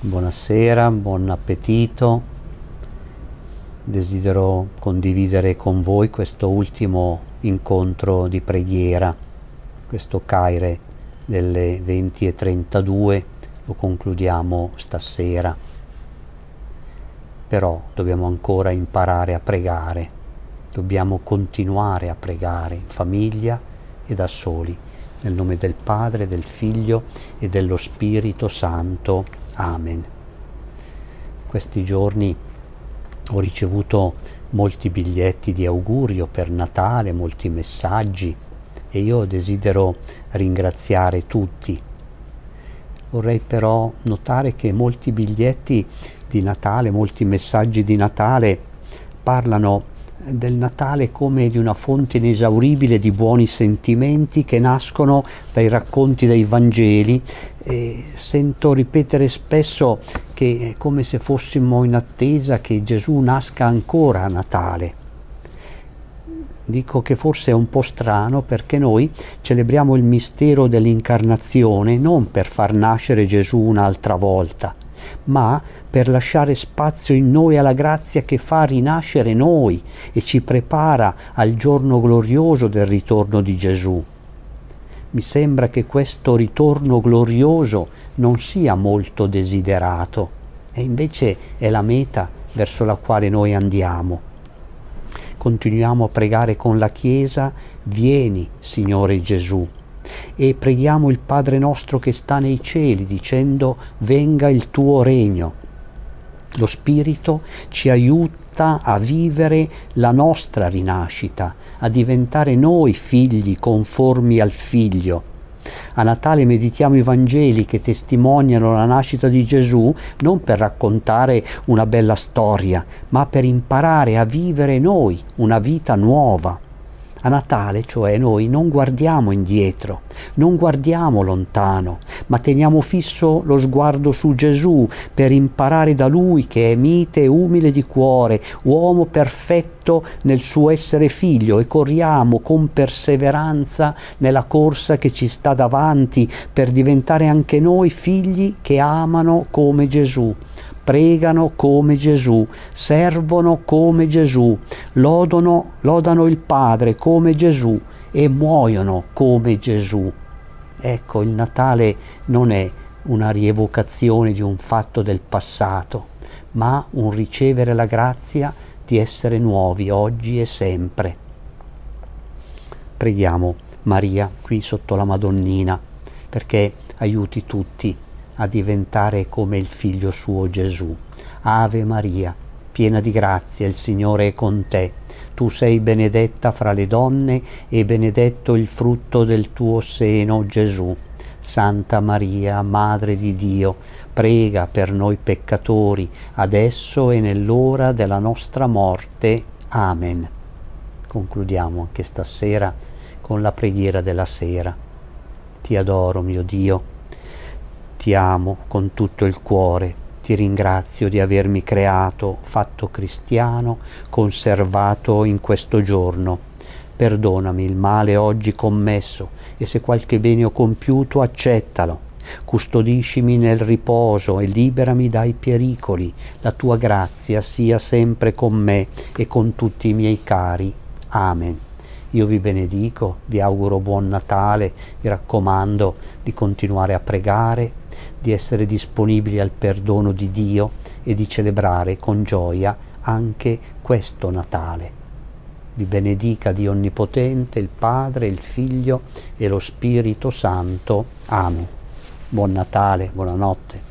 Buonasera, buon appetito. Desidero condividere con voi questo ultimo incontro di preghiera, questo Caire delle 20.32, lo concludiamo stasera. Però dobbiamo ancora imparare a pregare, dobbiamo continuare a pregare in famiglia e da soli, nel nome del Padre, del Figlio e dello Spirito Santo. Amen. Questi giorni ho ricevuto molti biglietti di augurio per Natale, molti messaggi e io desidero ringraziare tutti. Vorrei però notare che molti biglietti di Natale, molti messaggi di Natale parlano del Natale come di una fonte inesauribile di buoni sentimenti che nascono dai racconti dei Vangeli. E sento ripetere spesso che è come se fossimo in attesa che Gesù nasca ancora a Natale. Dico che forse è un po' strano perché noi celebriamo il mistero dell'incarnazione non per far nascere Gesù un'altra volta, ma per lasciare spazio in noi alla grazia che fa rinascere noi e ci prepara al giorno glorioso del ritorno di Gesù. Mi sembra che questo ritorno glorioso non sia molto desiderato e invece è la meta verso la quale noi andiamo. Continuiamo a pregare con la Chiesa, vieni Signore Gesù e preghiamo il Padre nostro che sta nei cieli dicendo venga il tuo regno. Lo Spirito ci aiuta a vivere la nostra rinascita, a diventare noi figli conformi al figlio. A Natale meditiamo i Vangeli che testimoniano la nascita di Gesù non per raccontare una bella storia, ma per imparare a vivere noi una vita nuova. A Natale, cioè, noi non guardiamo indietro, non guardiamo lontano, ma teniamo fisso lo sguardo su Gesù per imparare da Lui che è mite e umile di cuore, uomo perfetto nel suo essere figlio e corriamo con perseveranza nella corsa che ci sta davanti per diventare anche noi figli che amano come Gesù pregano come Gesù, servono come Gesù, lodano, lodano il Padre come Gesù e muoiono come Gesù. Ecco, il Natale non è una rievocazione di un fatto del passato, ma un ricevere la grazia di essere nuovi oggi e sempre. Preghiamo Maria qui sotto la Madonnina perché aiuti tutti a diventare come il figlio suo Gesù. Ave Maria, piena di grazia, il Signore è con te. Tu sei benedetta fra le donne e benedetto il frutto del tuo seno Gesù. Santa Maria, Madre di Dio, prega per noi peccatori, adesso e nell'ora della nostra morte. Amen. Concludiamo anche stasera con la preghiera della sera. Ti adoro, mio Dio ti amo con tutto il cuore. Ti ringrazio di avermi creato, fatto cristiano, conservato in questo giorno. Perdonami il male oggi commesso e se qualche bene ho compiuto accettalo. Custodiscimi nel riposo e liberami dai pericoli. La tua grazia sia sempre con me e con tutti i miei cari. Amen. Io vi benedico, vi auguro buon Natale, vi raccomando di continuare a pregare, di essere disponibili al perdono di Dio e di celebrare con gioia anche questo Natale. Vi benedica Dio Onnipotente, il Padre, il Figlio e lo Spirito Santo. Amen. Buon Natale, buonanotte.